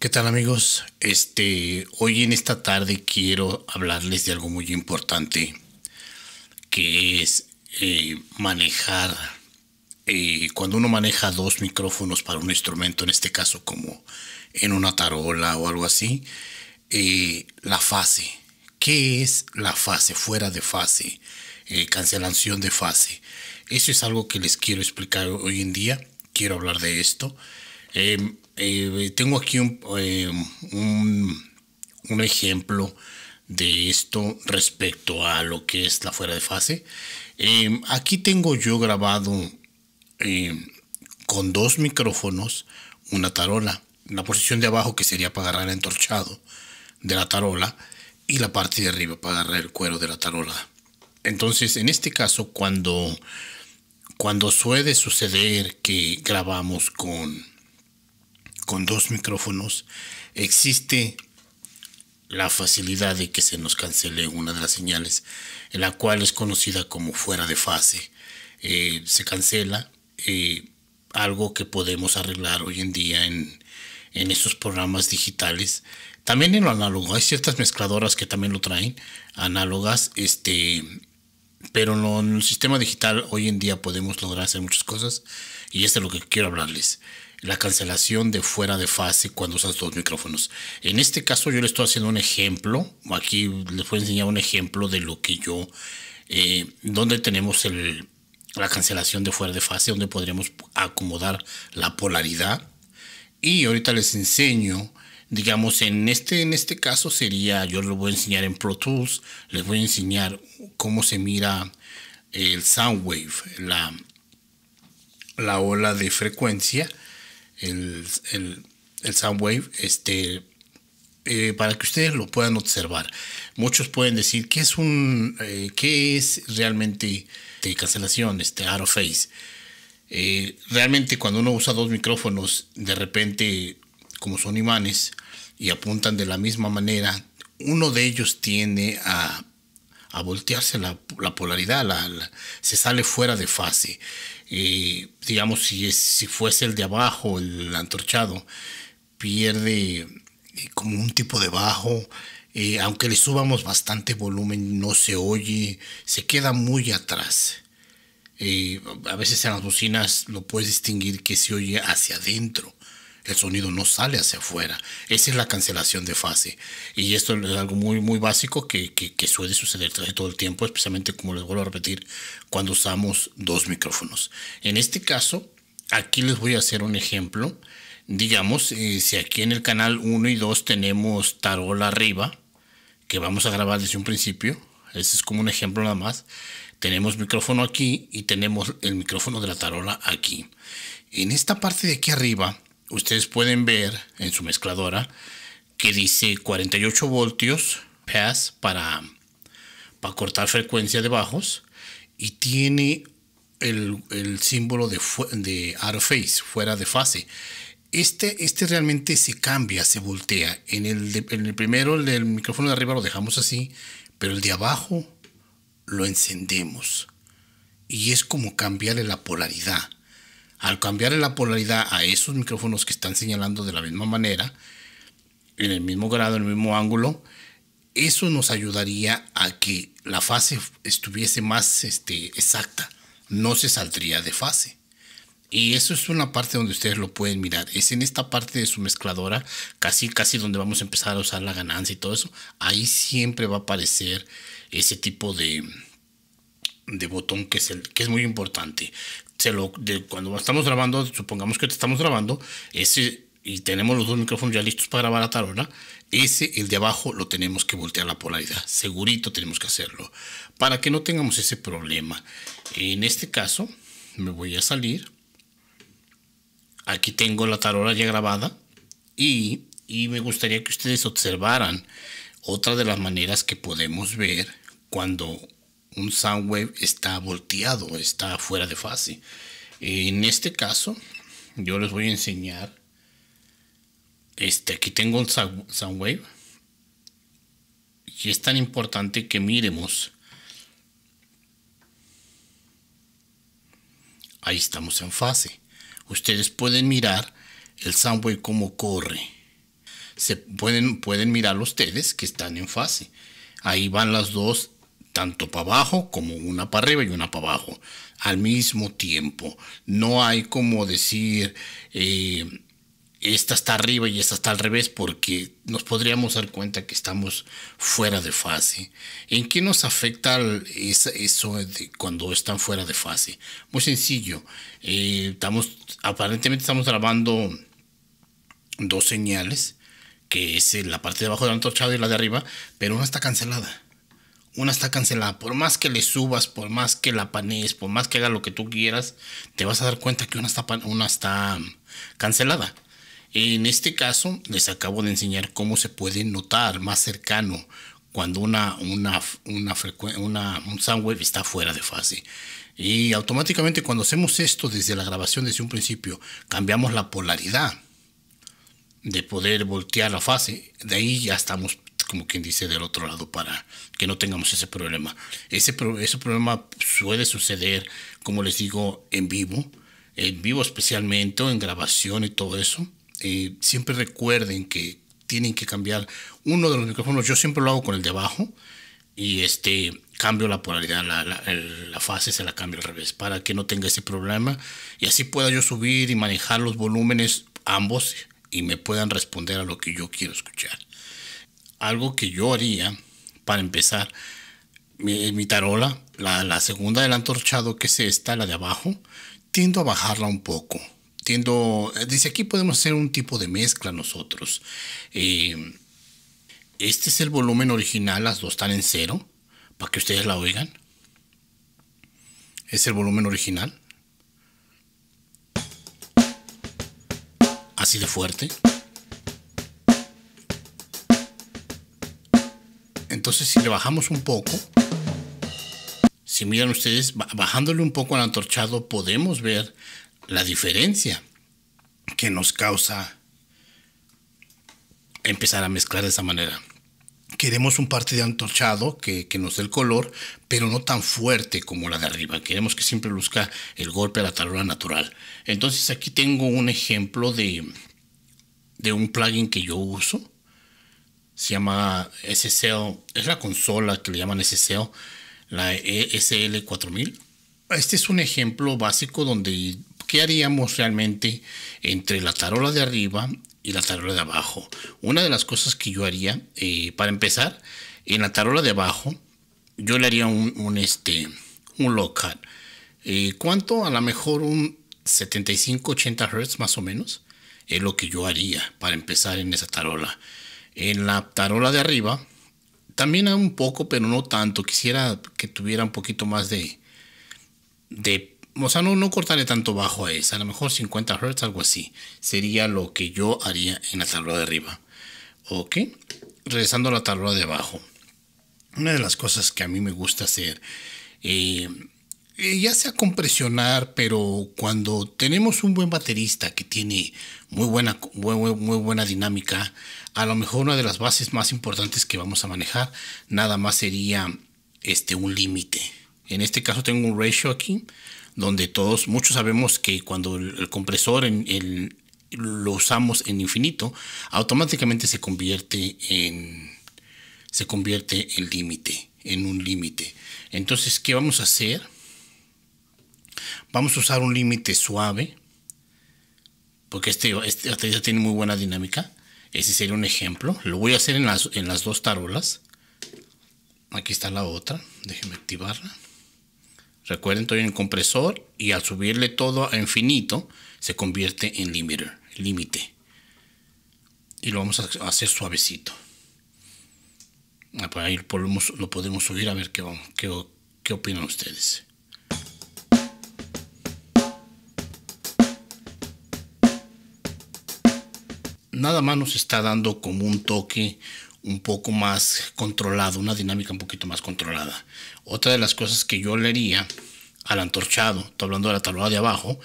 ¿Qué tal amigos? Este, hoy en esta tarde quiero hablarles de algo muy importante que es eh, manejar, eh, cuando uno maneja dos micrófonos para un instrumento, en este caso como en una tarola o algo así, eh, la fase. ¿Qué es la fase? Fuera de fase, cancelación de fase. Eso es algo que les quiero explicar hoy en día, quiero hablar de esto. Em, eh, tengo aquí eh, un, ejemplo de esto respecto a lo que es la fuera de fase. Em, aquí tengo yo grabado em, con dos micrófonos una tarola. La posición de abajo que sería para agarrar el entorchado de la tarola y la parte de arriba para agarrar el cuero de la tarola. Entonces, en este caso, cuando, cuando suele suceder que grabamos con con dos micrófonos, existe la facilidad de que se nos cancele una de las señales, la cual es conocida como fuera de fase. Eh, se cancela eh, algo que podemos arreglar hoy en día en, esos programas digitales. También en lo análogo, hay ciertas mezcladoras que también lo traen, análogas, este, pero en, el sistema digital hoy en día podemos lograr hacer muchas cosas y es es lo que quiero hablarles la cancelación de fuera de fase cuando usas dos micrófonos. En este caso yo le estoy haciendo un ejemplo, aquí les voy a enseñar un ejemplo de lo que yo, eh, donde tenemos la cancelación de fuera de fase, donde podríamos acomodar la polaridad. Y ahorita les enseño, digamos, en este, en este caso sería, yo les voy a enseñar en Pro Tools, les voy a enseñar cómo se mira el sound wave, la, la ola de frecuencia el, el, el Soundwave, este, eh, para que ustedes lo puedan observar. Muchos pueden decir que es un eh, qué es realmente de este, cancelación, este out of eh, realmente cuando uno usa dos micrófonos, de repente, como son imanes y apuntan de la misma manera, uno de ellos tiene a a voltearse la, polaridad, la, se sale fuera de fase. digamos, si, si fuese el de abajo, el antorchado, pierde eh, como un tipo de bajo. Eh, aunque le subamos bastante volumen, no se oye, se queda muy atrás. Eh, a veces en las bocinas lo puedes distinguir que se oye hacia adentro el sonido no sale hacia afuera. Esa es la cancelación de fase. Y esto es algo muy, muy básico que, suele suceder todo el tiempo, especialmente, como les vuelvo a repetir, cuando usamos dos micrófonos. En este caso, aquí les voy a hacer un ejemplo. Digamos, eh, si aquí en el canal 1 y 2 tenemos tarola arriba, que vamos a grabar desde un principio, ese es como un ejemplo nada más. Tenemos micrófono aquí y tenemos el micrófono de la tarola aquí. En esta parte de aquí arriba, ustedes pueden ver en su mezcladora que dice 48 voltios para, para cortar frecuencia de bajos y tiene el, símbolo de, de out of phase, fuera de fase. Este, este realmente se cambia, se voltea. En el, en el primero, el del micrófono de arriba lo dejamos así, pero el de abajo lo encendemos. Y es como cambiarle la polaridad. Al cambiar la polaridad a esos micrófonos que están señalando de la misma manera, en el mismo grado, en el mismo ángulo, eso nos ayudaría a que la fase estuviese más este, exacta, no se saldría de fase. Y eso es una parte donde ustedes lo pueden mirar. Es en esta parte de su mezcladora, casi casi donde vamos a empezar a usar la ganancia y todo eso. Ahí siempre va a aparecer ese tipo de, de botón que es, el, que es muy importante. Se lo, cuando estamos grabando, supongamos que estamos grabando, ese, y tenemos los dos micrófonos ya listos para grabar a tarola. ese, el de abajo, lo tenemos que voltear la polaridad. Segurito tenemos que hacerlo. Para que no tengamos ese problema. En este caso, me voy a salir. Aquí tengo la tarola ya grabada. Y, y me gustaría que ustedes observaran otra de las maneras que podemos ver cuando un soundwave está volteado, está fuera de fase. En este caso, yo les voy a enseñar. Este, aquí tengo un soundwave. Y es tan importante que miremos. Ahí estamos en fase. Ustedes pueden mirar el soundwave cómo corre. Se pueden, pueden mirar ustedes que están en fase. Ahí van las dos tanto para abajo como una para arriba y una para abajo, al mismo tiempo. No hay como decir, eh, esta está arriba y esta está al revés, porque nos podríamos dar cuenta que estamos fuera de fase. ¿En qué nos afecta eso cuando están fuera de fase? Muy sencillo, eh, estamos, aparentemente estamos grabando dos señales, que es la parte de abajo de antorchado y la de arriba, pero una está cancelada una está cancelada. Por más que le subas, por más que la panees, por más que haga lo que tú quieras, te vas a dar cuenta que una está, una está cancelada. En este caso, les acabo de enseñar cómo se puede notar más cercano cuando una, una, una, un soundwave está fuera de fase. Y automáticamente cuando hacemos esto desde la grabación desde un principio, cambiamos la polaridad de poder voltear la fase, de ahí ya estamos como quien dice, del otro lado para que no tengamos ese problema. Ese, ese problema suele suceder, como les digo, en vivo, en vivo especialmente, en grabación y todo eso. siempre recuerden que tienen que cambiar uno de los micrófonos. Yo siempre lo hago con el de abajo y este cambio la polaridad, la, la, la, fase se la cambio al revés para que no tenga ese problema y así pueda yo subir y manejar los volúmenes ambos y me puedan responder a lo que yo quiero escuchar algo que yo haría para empezar. Mi, tarola, la, segunda del antorchado, que es esta, la de abajo, tiendo a bajarla un poco. Tiendo, eh, dice aquí podemos hacer un tipo de mezcla nosotros. Eh, este es el volumen original, las dos están en cero, para que ustedes la oigan. Es el volumen original. Así de fuerte. Entonces, si le bajamos un poco, si miran ustedes, bajándole un poco al antorchado, podemos ver la diferencia que nos causa empezar a mezclar de esa manera. Queremos un parte de antorchado que, nos dé el color, pero no tan fuerte como la de arriba. Queremos que siempre luzca el golpe a la tarola natural. Entonces aquí tengo un ejemplo de un plugin que yo uso se llama SSL, es la consola que le llaman SSL, la e SL4000. Este es un ejemplo básico donde qué haríamos realmente entre la tarola de arriba y la tarola de abajo. Una de las cosas que yo haría, eh, para empezar, en la tarola de abajo, yo le haría un, un este, un local eh, ¿Cuánto? A lo mejor un 75-80 Hz más o menos. Es lo que yo haría para empezar en esa tarola. En la tarola de arriba, también hay un poco, pero no tanto. Quisiera que tuviera un poquito más de... de o sea, no, no cortarle tanto bajo a esa. A lo mejor 50 Hz, algo así. Sería lo que yo haría en la tarola de arriba. Ok. Regresando a la tarola de abajo. Una de las cosas que a mí me gusta hacer... Eh, ya sea compresionar pero cuando tenemos un buen baterista que tiene muy buena, muy buena dinámica, a lo mejor una de las bases más importantes que vamos a manejar nada más sería este un límite. En este caso tengo un ratio aquí donde todos, muchos sabemos que cuando el, compresor en, lo usamos en infinito, automáticamente se convierte en se convierte límite, en un límite. Entonces, ¿qué vamos a hacer? Vamos a usar un límite suave, porque este, este tiene muy buena dinámica. Ese sería un ejemplo. Lo voy a hacer en las, en las dos tarolas. Aquí está la otra. Déjenme activarla. Recuerden, estoy en el compresor y al subirle todo a infinito, se convierte en limiter, límite. Y lo vamos a hacer suavecito. Ah, Para pues ahí lo podemos, lo podemos subir a ver qué, qué opinan ustedes. nada más nos está dando como un toque un poco más controlado, una dinámica un poquito más controlada. Otra de las cosas que yo le al antorchado, estoy hablando de la tablada de abajo,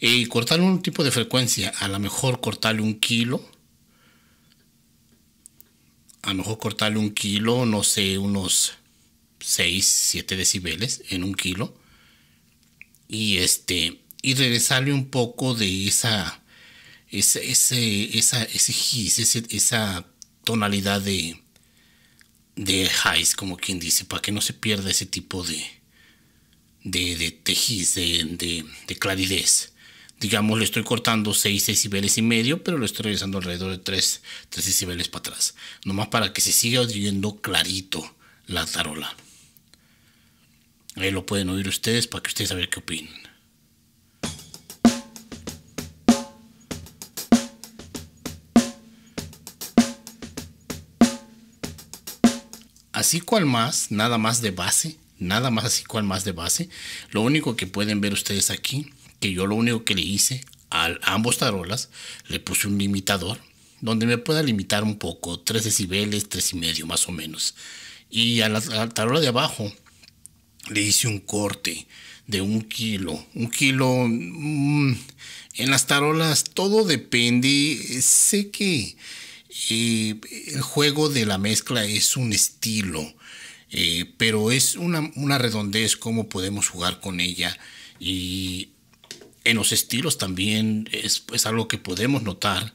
y eh, cortarle un tipo de frecuencia, a lo mejor cortarle un kilo, a lo mejor cortarle un kilo, no sé, unos 6, 7 decibeles en un kilo, y este, y regresarle un poco de esa ese, ese, esa, ese esa tonalidad de, de highs, como quien dice, para que no se pierda ese tipo de, de, de, de claridez. Digamos, le estoy cortando 6 decibeles y medio, pero lo estoy regresando alrededor de 3, decibeles para atrás. Nomás para que se siga oyendo clarito la tarola. Ahí lo pueden oír ustedes para que ustedes saber qué opinan. así cual más, nada más de base, nada más así cual más de base. Lo único que pueden ver ustedes aquí, que yo lo único que le hice a ambos tarolas, le puse un limitador, donde me pueda limitar un poco, 3 decibeles, 3 y medio más o menos. Y a la, tarola de abajo le hice un corte de un kilo, un kilo... Mm, en las tarolas todo depende, sé que eh, el juego de la mezcla es un estilo, eh, pero es una, una redondez cómo podemos jugar con ella y en los estilos también es, algo que podemos notar,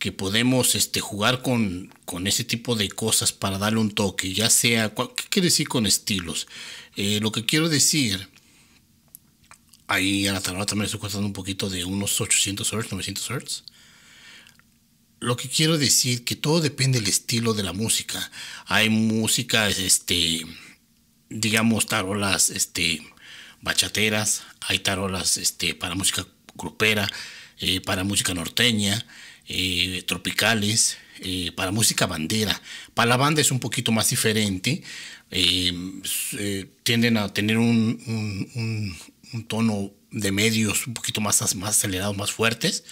que podemos este, jugar con, con, ese tipo de cosas para darle un toque, ya sea, ¿qué quiere decir con estilos? Eh, lo que quiero decir ahí a la tabla también estoy contando un poquito de unos 800 Hz, 900 Hz. Lo que quiero decir que todo depende del estilo de la música. Hay música, este, digamos, tarolas, este, bachateras, hay tarolas, este, para música grupera, eh, para música norteña, eh, tropicales, eh, para música bandera. Para la banda es un poquito más diferente. Em, tienden a tener un, tono de medios un poquito más, más acelerados, más fuertes.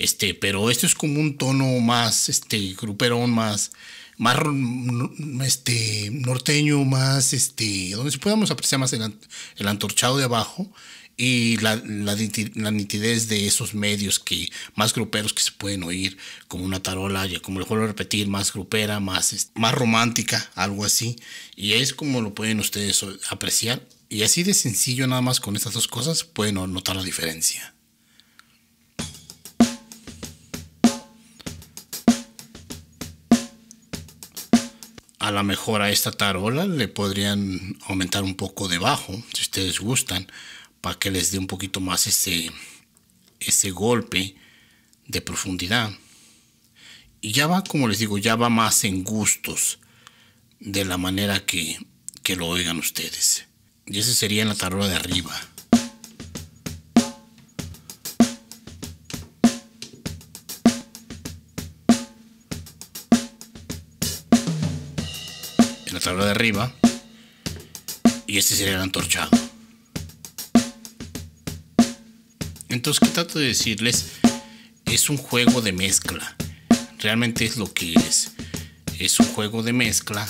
Este, pero esto es como un tono más, este, gruperón, más, más, mm, este, norteño, más, este, donde se podamos apreciar más el, el antorchado de abajo y la, nitidez de esos medios que más gruperos que se pueden oír, como una tarola, ya como les vuelvo a repetir, más grupera, más, este, más romántica, algo así. Y es como lo pueden ustedes apreciar. Y así de sencillo, nada más con estas dos cosas, pueden notar la diferencia. a lo mejor a esta tarola le podrían aumentar un poco debajo si ustedes gustan, para que les dé un poquito más ese, ese golpe de profundidad. Y ya va, como les digo, ya va más en gustos de la manera que, que lo oigan ustedes. Y ese sería en la tarola de arriba. de arriba. Y este sería el antorchado. Entonces, ¿qué trato de decirles? Es un juego de mezcla. Realmente es lo que es. Es un juego de mezcla.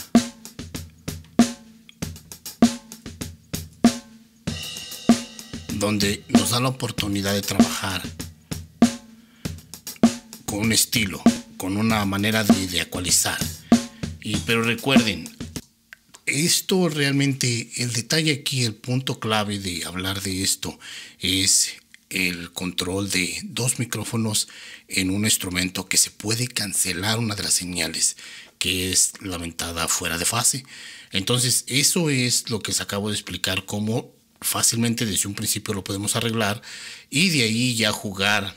Donde nos da la oportunidad de trabajar con un estilo, con una manera de, de actualizar. Y, pero recuerden, esto realmente, el detalle aquí, el punto clave de hablar de esto es el control de dos micrófonos en un instrumento que se puede cancelar una de las señales, que es la ventada fuera de fase. Entonces, eso es lo que os acabo de explicar, cómo fácilmente desde un principio lo podemos arreglar y de ahí ya jugar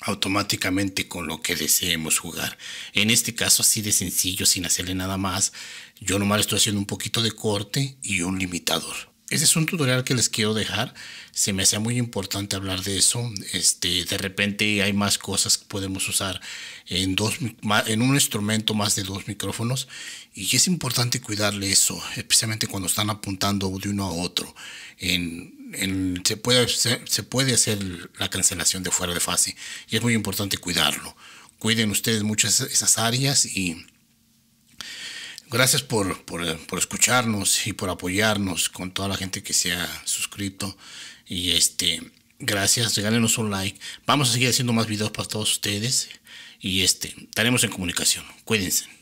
automáticamente con lo que deseemos jugar. En este caso así de sencillo, sin hacerle nada más, yo nomás estoy haciendo un poquito de corte y un limitador. Ese es un tutorial que les quiero dejar. Se me hacía muy importante hablar de eso. Este, de repente hay más cosas que podemos usar en, dos, en un instrumento más de dos micrófonos. Y es importante cuidarle eso, especialmente cuando están apuntando de uno a otro se, puede hacer, se puede hacer la cancelación de fuera de fase y es muy importante cuidarlo. Cuiden ustedes muchas esas áreas y gracias por, por, por escucharnos y por apoyarnos con toda la gente que se ha suscrito y este gracias, regálenos un like. Vamos a seguir haciendo más videos para todos ustedes y este estaremos en comunicación. Cuídense.